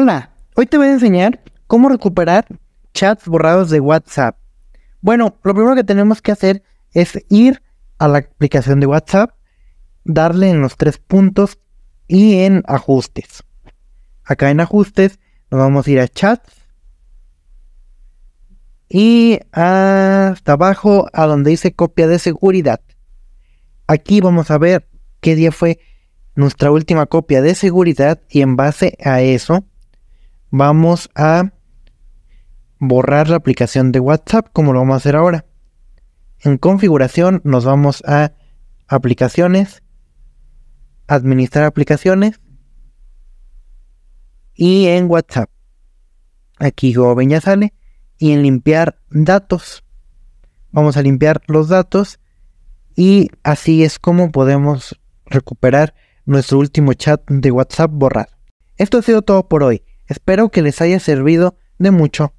Hola, hoy te voy a enseñar cómo recuperar chats borrados de WhatsApp. Bueno, lo primero que tenemos que hacer es ir a la aplicación de WhatsApp, darle en los tres puntos y en ajustes. Acá en ajustes nos vamos a ir a chats y hasta abajo a donde dice copia de seguridad. Aquí vamos a ver qué día fue nuestra última copia de seguridad y en base a eso vamos a borrar la aplicación de WhatsApp como lo vamos a hacer ahora. En configuración nos vamos a aplicaciones, administrar aplicaciones y en WhatsApp. Aquí joven ya sale y en limpiar datos. Vamos a limpiar los datos y así es como podemos recuperar nuestro último chat de WhatsApp borrado. Esto ha sido todo por hoy. Espero que les haya servido de mucho.